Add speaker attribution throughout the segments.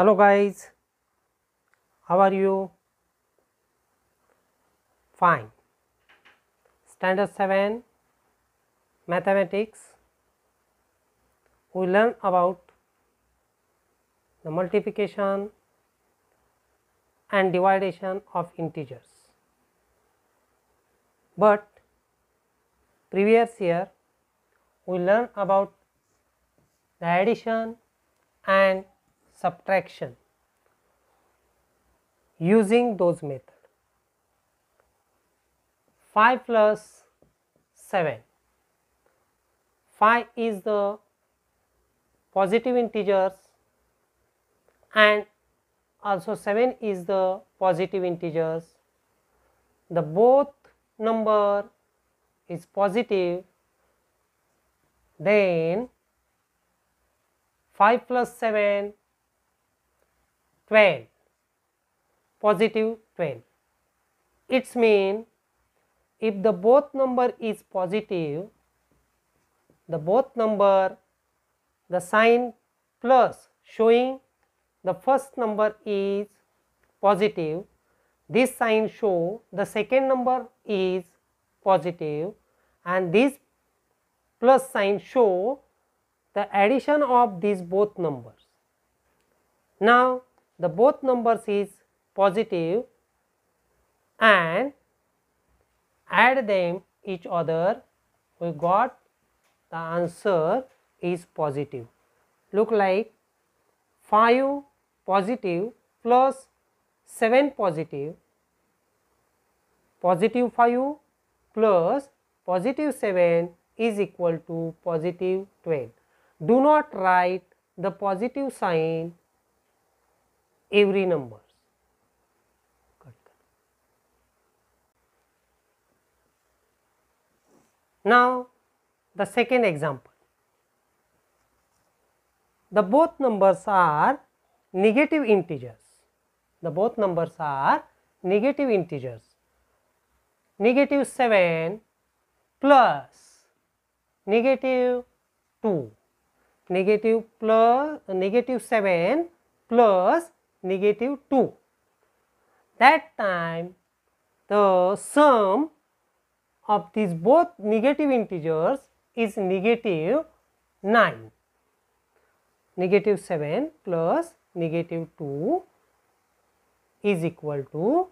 Speaker 1: hello guys how are you fine standard 7 mathematics we learn about the multiplication and division of integers but previous year we learn about the addition and subtraction using those method. 5 plus 7, 5 is the positive integers and also 7 is the positive integers. The both number is positive then 5 plus 7 12 positive 12 it's mean if the both number is positive the both number the sign plus showing the first number is positive this sign show the second number is positive and this plus sign show the addition of these both numbers now the both numbers is positive and add them each other we got the answer is positive look like 5 positive plus 7 positive positive 5 plus positive 7 is equal to positive 12 do not write the positive sign every number. Now, the second example. The both numbers are negative integers. The both numbers are negative integers. Negative 7 plus negative 2, negative plus negative 7 plus negative 2. That time the sum of these both negative integers is negative 9. Negative 7 plus negative 2 is equal to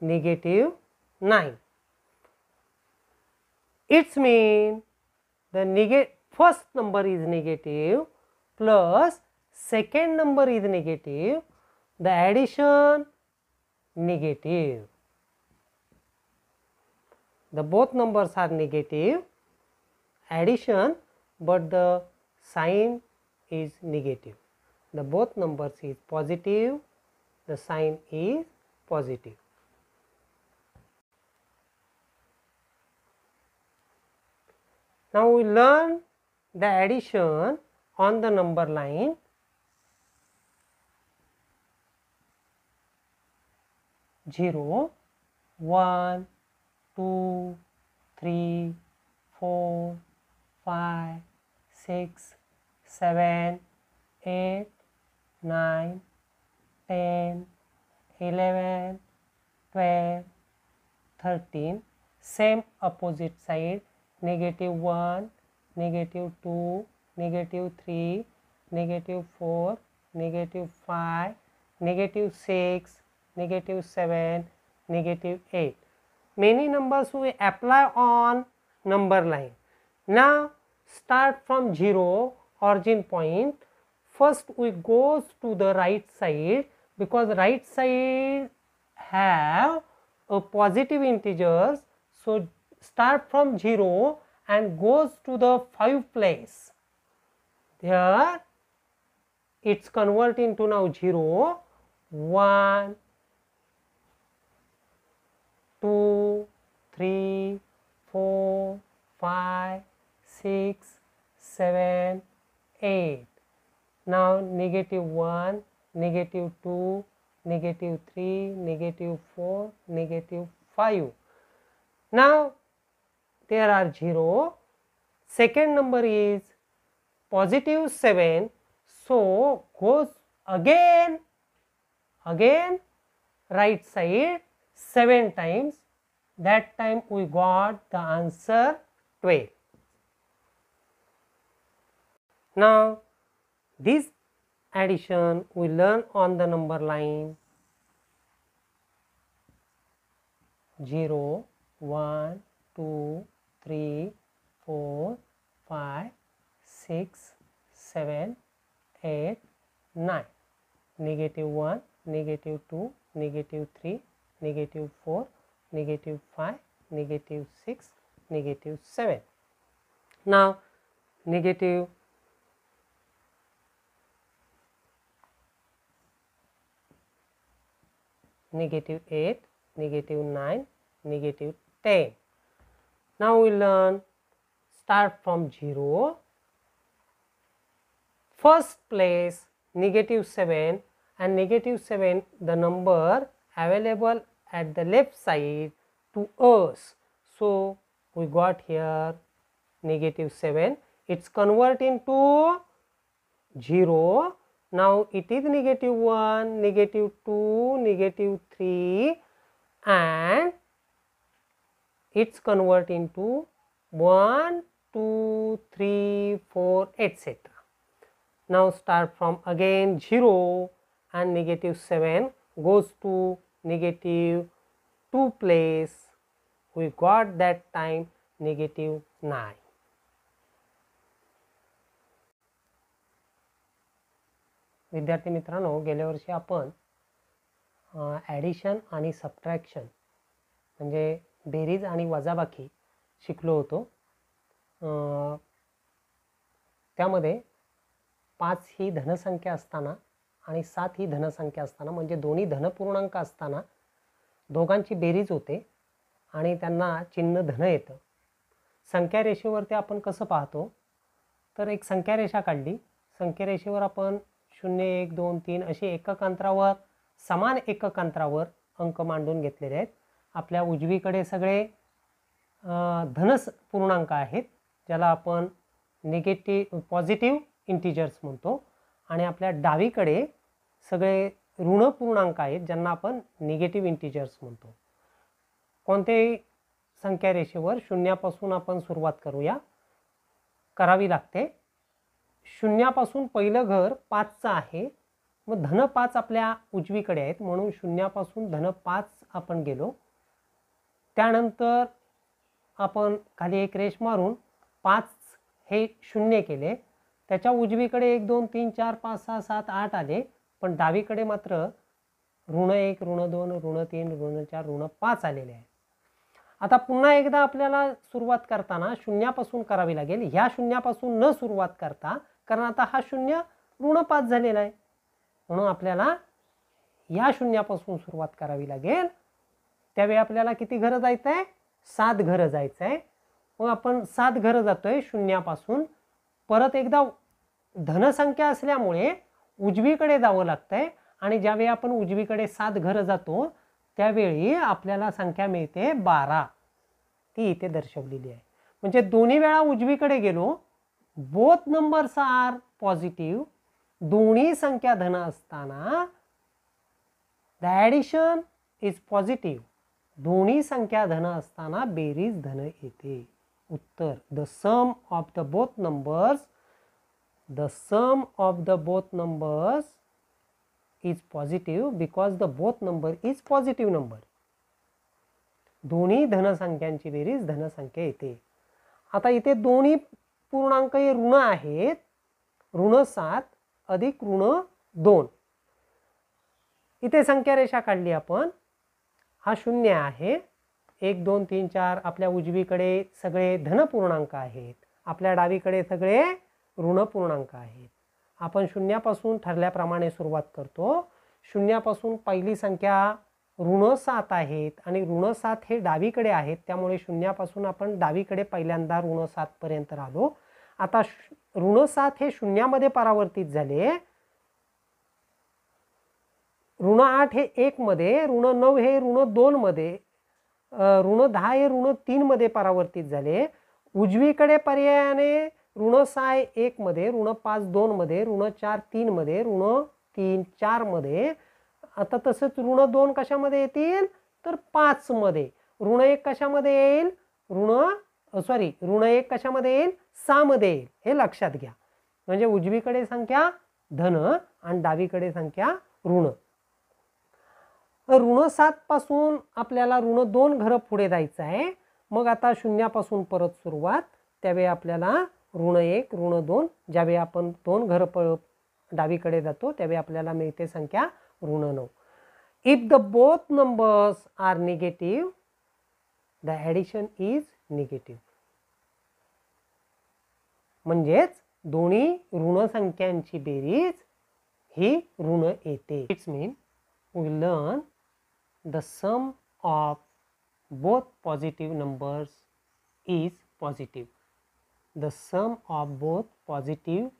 Speaker 1: negative 9. It's mean the negative first number is negative plus second number is negative the addition negative. The both numbers are negative addition, but the sign is negative. The both numbers is positive, the sign is positive. Now, we learn the addition on the number line zero one two three four five six seven eight nine ten eleven twelve thirteen same opposite side negative one negative two negative three negative four negative five negative six negative 7, negative 8. Many numbers we apply on number line. Now start from 0 origin point. First we goes to the right side because right side have a positive integers. So start from 0 and goes to the 5 place. There it's convert into now 0, 1, 2, 3, 4, 5, 6, 7, 8. Now negative 1, negative 2, negative 3, negative 4, negative 5. Now there are 0. Second number is positive 7. So goes again, again right side 7 times that time we got the answer 12. Now this addition we learn on the number line 0, 1, 2, 3, 4, 5, 6, 7, 8, 9, negative 1, negative 2, negative 3, negative 4, negative 5, negative 6, negative 7. Now, negative negative 8, negative 9, negative 10. Now, we learn start from 0. First place negative 7 and negative 7 the number available at the left side to us. So, we got here negative 7, it is convert into 0. Now, it is negative 1, negative 2, negative 3 and it is convert into 1, 2, 3, 4 etc. Now, start from again 0 and negative 7 goes to negative 2 place we got that time negative 9. विद्यार्थी मित्रांनो गेल्या वर्षी आपण addition आणि subtraction म्हणजे berries आणि वजाबाकी शिकलो होतो त्यामध्ये पाच ही धनसंख्या असताना आणि सात ही धनसंख्या असताना म्हणजे दोन्ही धनपूर्णांक असताना दोघांची बेरीज होते आणि त्यांना चिन्ह धन येतं संख्या रेषेवरती आपण कसं पाहतो तर एक संख्या रेषा काढली संख्या रेषेवर आपण शून्य एक दोन तीन असे एकक अंतरावर समान एकक अंतरावर अंक मांडून घेतलेले आहेत आपल्या उजवीकडे सगळे धनस पूर्णांक आहेत ज्याला आपण निगेटिव्ह पॉझिटिव्ह इंटिजर्स म्हणतो आणि आपल्या डावीकडे सगळे ऋण पूर्णांक आहेत ज्यांना आपण निगेटिव्ह इंटिजर्स म्हणतो कोणत्याही संख्या रेषेवर शून्यापासून आपण सुरुवात करूया करावी लागते शून्यापासून पहिलं घर पाचचं आहे मग धन पाच आपल्या उजवीकडे आहेत म्हणून शून्यापासून धन पाच आपण गेलो त्यानंतर आपण खाली एक रेष मारून पाच हे शून्य केले त्याच्या उजवीकडे एक दोन तीन चार पाच सहा सात आठ आले पण डावीकडे मात्र ऋण एक ऋण दोन ऋण तीन ऋण चार ऋण पाच आलेले आहे आता पुन्हा एकदा आपल्याला सुरुवात करताना शून्यापासून करावी लागेल ह्या शून्यापासून न सुरुवात करता कारण आता हा शून्य ऋण पाच झालेला आहे म्हणून आपल्याला या शून्यापासून सुरुवात करावी लागेल त्यावेळी आपल्याला किती घरं जायचं आहे सात घरं जायचं आहे मग आपण सात घरं जातोय शून्यापासून परत एकदा धनसंख्या असल्यामुळे उजवीकडे जावं लागतंय आणि ज्यावेळी आपण उजवीकडे सात घरं जातो त्यावेळी आपल्याला संख्या मिळते बारा ती इथे दर्शवलेली आहे म्हणजे दोन्ही वेळा उजवीकडे गेलो बोथ नंबर्स आर पॉझिटिव्ह दोन्ही संख्या धन असताना द ॲडिशन इज पॉझिटिव्ह दोन्ही संख्या धन असताना बेरीज धन येते उत्तर the sum of the both numbers the sum of the both numbers is positive because the both number is positive number दोन्ही धनसंख्यांची बेरीज धनसंख्या येते आता इथे दोन्ही पूर्णांक हे ऋण आहेत ऋण सात अधिक ऋण दोन इथे संख्या रेषा काढली आपण हा शून्य आहे एक दोन तीन चार आपल्या उजवीकडे सगळे धनपूर्णांक आहेत आपल्या डावीकडे सगळे ऋण पूर्णांक आहेत आपण शून्यापासून ठरल्याप्रमाणे सुरुवात करतो शून्यापासून पहिली संख्या ऋण सात आहेत आणि ऋण सात हे डावीकडे आहेत त्यामुळे शून्यापासून आपण डावीकडे पहिल्यांदा ऋण सातपर्यंत आलो आता ऋण सात हे शून्यामध्ये परावर्तित झाले ऋण आठ हे एकमध्ये ऋण नऊ हे ऋण दोनमध्ये ऋण दहा हे ऋण तीनमध्ये परावर्तित झाले उजवीकडे पर्यायाने ऋण एक मध्ये ऋण पाच मध्ये ऋण चार मध्ये ऋण तीन मध्ये आता तसंच ऋण दोन कशामध्ये येतील तर मध्ये ऋण एक कशामध्ये येईल ऋण सॉरी ऋण एक कशामध्ये येईल मध्ये येईल हे लक्षात घ्या म्हणजे उजवीकडे संख्या धन आणि डावीकडे संख्या ऋण ऋण सात पासून आपल्याला ऋण दोन घर पुढे जायचं आहे मग आता शून्यापासून परत सुरुवात त्यावेळी आपल्याला ऋण एक ऋण दोन ज्यावेळी आपण दोन घर प डावीकडे जातो त्यावेळी आपल्याला मिळते संख्या ऋण नऊ if the both numbers are negative the addition is negative म्हणजेच दोन्ही ऋणसंख्यांची बेरीज ही ऋण येते it's mean we learn the sum of both positive numbers is positive the sum of both positive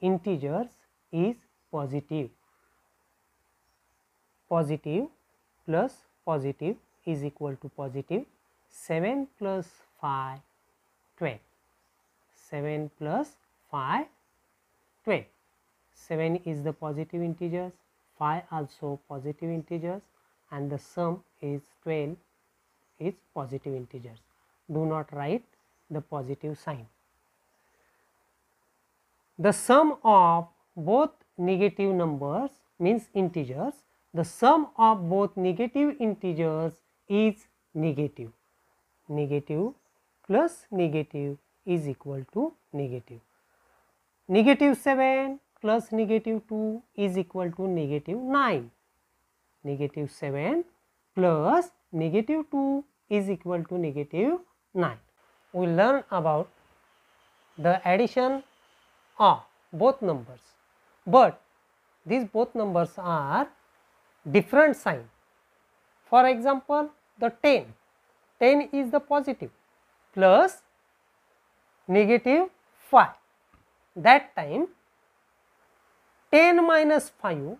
Speaker 1: integers is positive. Positive plus positive is equal to positive 7 plus 5 12. 7 plus 5 12. 7 is the positive integers, 5 also positive integers and the sum is 12 is positive integers. Do not write the positive sign the sum of both negative numbers means integers, the sum of both negative integers is negative. Negative plus negative is equal to negative. Negative 7 plus negative 2 is equal to negative 9. Negative 7 plus negative 2 is equal to negative 9. We learn about the addition are both numbers, but these both numbers are different sign. For example, the 10, 10 is the positive plus negative 5. That time 10 minus 5,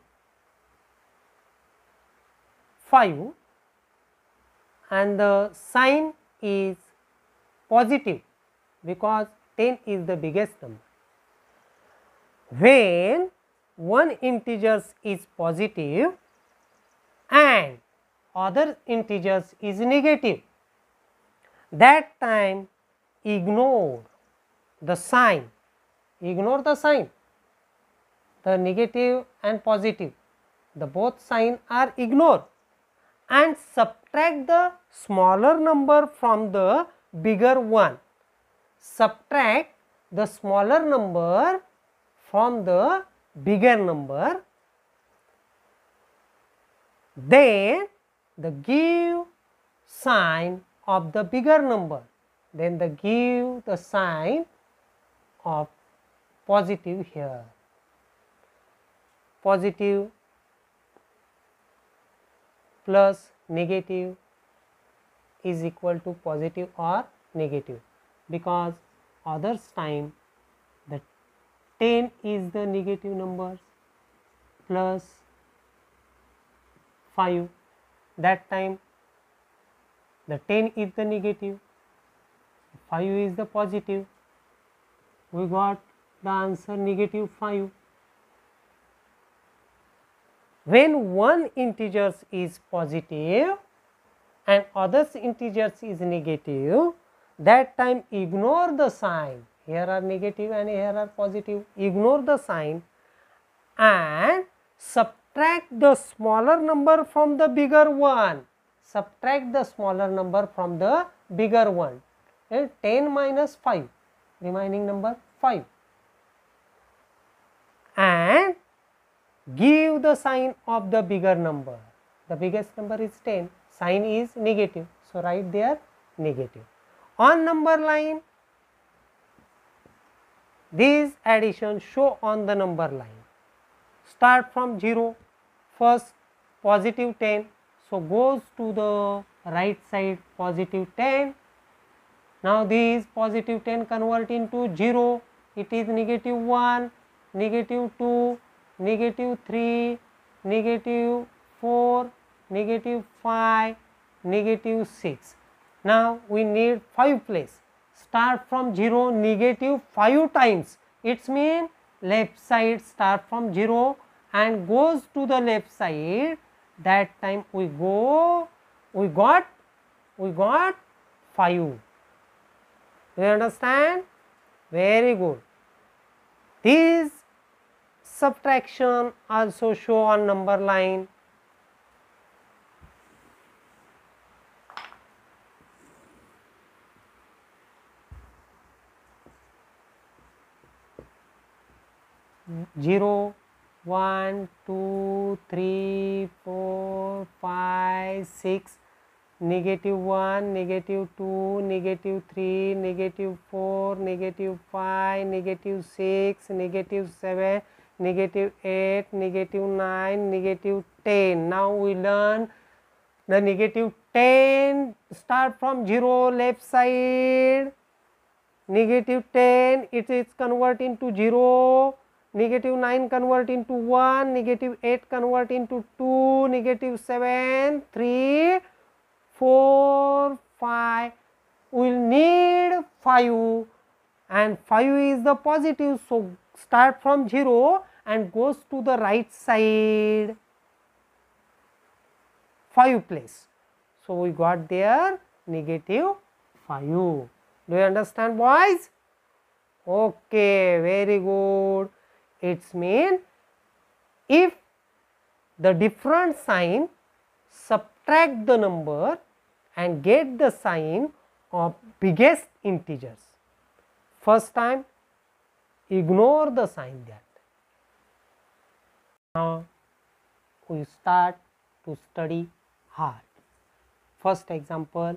Speaker 1: 5 and the sign is positive because 10 is the biggest number when one integers is positive and other integers is negative that time ignore the sign ignore the sign the negative and positive the both sign are ignored and subtract the smaller number from the bigger one subtract the smaller number from the bigger number, then the give sign of the bigger number, then the give the sign of positive here, positive plus negative is equal to positive or negative because others time 10 is the negative number plus 5 that time the 10 is the negative 5 is the positive we got the answer negative 5 when one integers is positive and others integers is negative that time ignore the sign here are negative and here are positive ignore the sign and subtract the smaller number from the bigger one subtract the smaller number from the bigger one and 10 minus 5 remaining number 5 and give the sign of the bigger number the biggest number is 10 sign is negative so write there negative on number line these additions show on the number line. Start from 0, first positive 10, so goes to the right side positive 10. Now, these positive 10 convert into 0, it is negative 1, negative 2, negative 3, negative 4, negative 5, negative 6. Now, we need 5 place start from 0 negative 5 times its mean left side start from 0 and goes to the left side that time we go we got we got 5 you understand very good these subtraction also show on number line 0 1 2 3 4 5 6 negative 1 negative 2 negative 3 negative 4 negative 5 negative 6 negative 7 negative 8 negative 9 negative 10 now we learn the negative 10 start from 0 left side negative 10 it is convert into 0 negative 9 convert into 1, negative 8 convert into 2, negative 7, 3, 4, 5, we will need 5 and 5 is the positive. So, start from 0 and goes to the right side 5 place. So, we got there negative 5. Do you understand boys? Okay, very good. Its mean if the different sign subtract the number and get the sign of biggest integers. First time ignore the sign that. Now we start to study hard. First example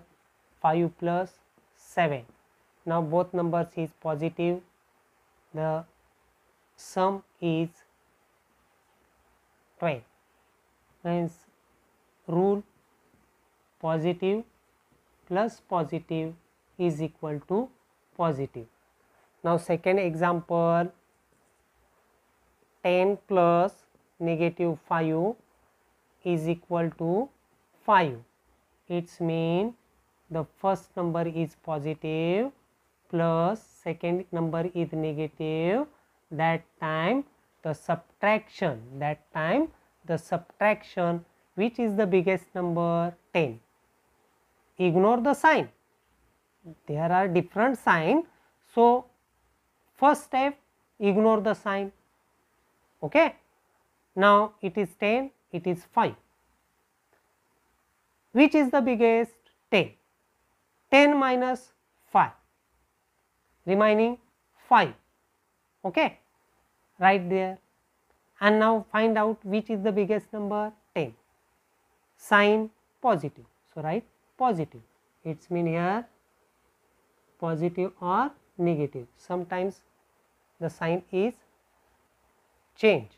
Speaker 1: 5 plus 7. Now both numbers is positive. The sum is 12 means rule positive plus positive is equal to positive. Now, second example 10 plus negative 5 is equal to 5. It's mean the first number is positive plus second number is negative that time the subtraction that time the subtraction which is the biggest number 10 ignore the sign there are different sign so first step ignore the sign okay now it is 10 it is 5 which is the biggest 10 10 minus 5 remaining 5 okay right there and now find out which is the biggest number 10 sign positive so write positive it's mean here positive or negative sometimes the sign is change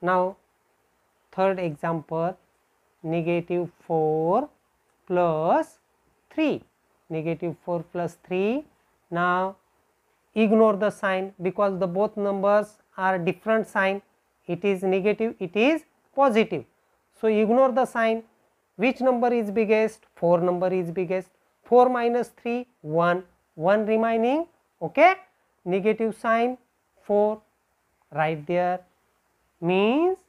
Speaker 1: now third example negative 4 plus 3 negative 4 plus 3 now ignore the sign because the both numbers are different sign it is negative it is positive so ignore the sign which number is biggest 4 number is biggest 4 minus 3 1 1 remaining okay negative sign 4 right there means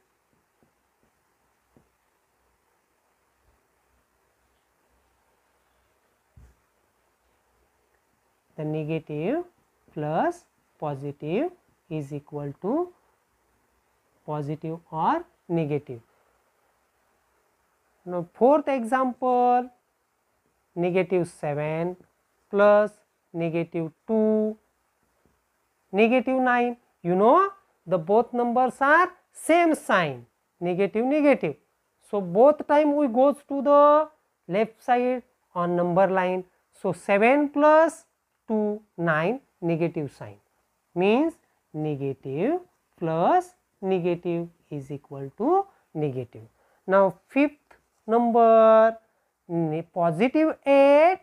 Speaker 1: the negative plus positive is equal to positive or negative. Now, fourth example negative 7 plus negative 2, negative 9. You know the both numbers are same sign negative negative. So, both time we goes to the left side on number line. So, 7 plus 2 9 negative sign means negative plus negative is equal to negative. Now, fifth number positive 8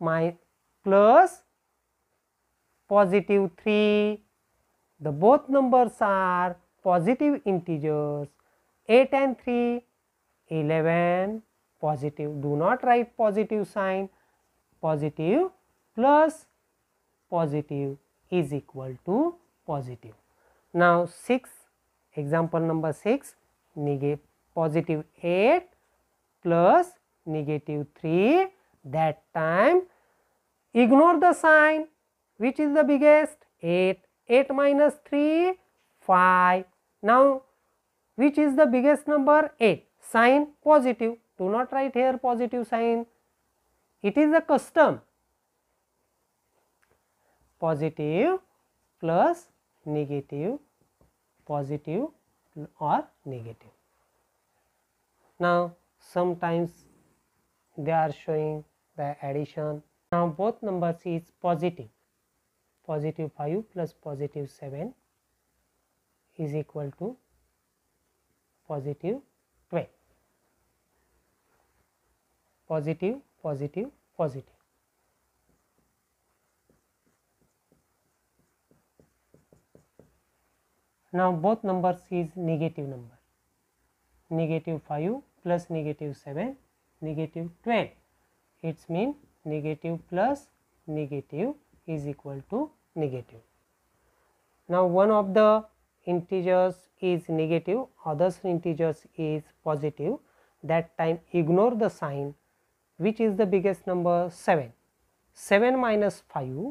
Speaker 1: my plus positive 3 the both numbers are positive integers 8 and 3 11 positive do not write positive sign positive plus positive is equal to positive. Now 6 example number 6 negative positive 8 plus negative 3 that time ignore the sign which is the biggest 8 8 minus 3 5 now which is the biggest number 8 sign positive do not write here positive sign it is a custom positive plus negative positive or negative. Now, sometimes they are showing the addition. Now, both numbers is positive, positive 5 plus positive 7 is equal to positive 12, positive, positive, positive. Now both numbers is negative number, negative 5 plus negative 7, negative 12. It's mean negative plus negative is equal to negative. Now one of the integers is negative, others integers is positive. That time ignore the sign. Which is the biggest number? 7. 7 minus 5,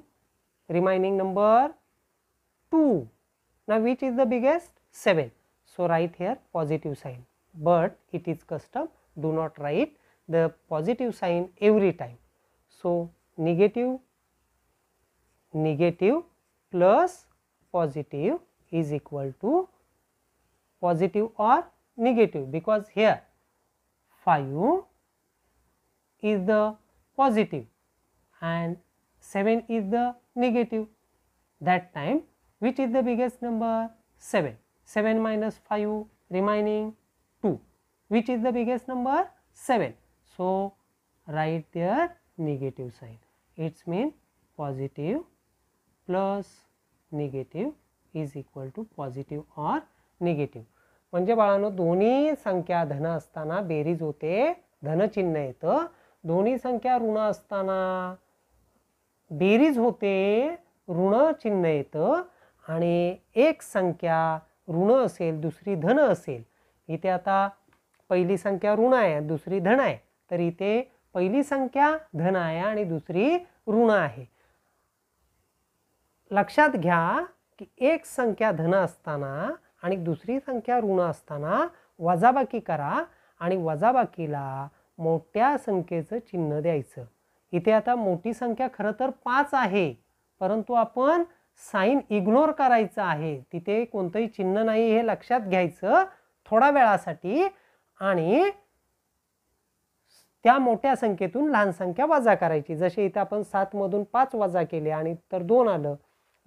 Speaker 1: remaining number 2 now which is the biggest? 7. So write here positive sign but it is custom do not write the positive sign every time. So negative negative plus positive is equal to positive or negative because here 5 is the positive and 7 is the negative that time which is the biggest number seven seven minus five remaining two which is the biggest number seven so right there negative side it's mean positive plus negative is equal to positive or negative म्हणजे बाळांनो दोन्ही संख्या धन असताना berries होते धन चिन्ह येतं दोन्ही संख्या ऋण असताना बेरीज होते ऋणचिन्ह येतं आणि एक संख्या ऋण असेल दुसरी धन असेल इथे आता पहिली संख्या ऋण आहे दुसरी धन आहे तर इथे पहिली संख्या धन आहे आणि दुसरी ऋण आहे लक्षात घ्या की एक संख्या धन असताना आणि दुसरी संख्या ऋण असताना वजाबाकी करा आणि वजाबाकीला मोठ्या संख्येचं चिन्ह द्यायचं इथे आता मोठी संख्या खरं तर पाच आहे परंतु आपण साईन इग्नोर करायचं आहे तिथे कोणतंही चिन्ह नाही हे लक्षात घ्यायचं थोडा वेळासाठी आणि त्या मोठ्या संख्येतून लहान संख्या वजा करायची जसे इथे आपण मधून पाच वजा केले आणि तर दोन आलं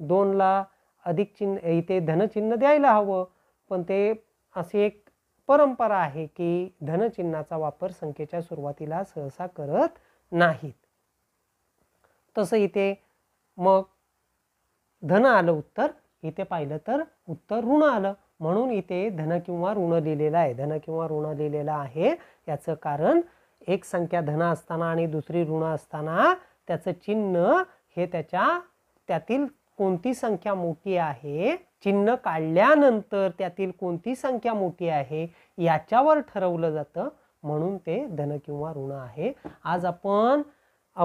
Speaker 1: दोनला अधिक चिन्ह इथे धनचिन्ह द्यायला हवं पण ते अशी एक परंपरा आहे की धनचिन्हाचा वापर संख्येच्या सुरुवातीला सहसा करत नाहीत तसं इथे मग धन आलं उत्तर इथे पाहिलं तर उत्तर ऋण आलं म्हणून इथे धन किंवा ऋण लिहिलेलं आहे धन किंवा ऋण लिहिलेलं आहे याचं कारण एक संख्या धन असताना आणि दुसरी ऋण असताना त्याचं चिन्ह हे त्याच्या त्यातील कोणती संख्या मोठी आहे चिन्ह काढल्यानंतर त्यातील कोणती संख्या मोठी आहे याच्यावर ठरवलं जातं म्हणून ते धन किंवा ऋण आहे आज आपण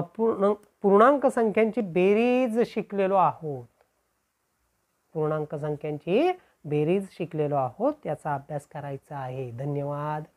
Speaker 1: अपूर्ण पूर्णांक संख्यांची बेरीज शिकलेलो आहोत पूर्णांक संख्यांची बेरीज शिकलेलो आहोत त्याचा अभ्यास करायचा आहे धन्यवाद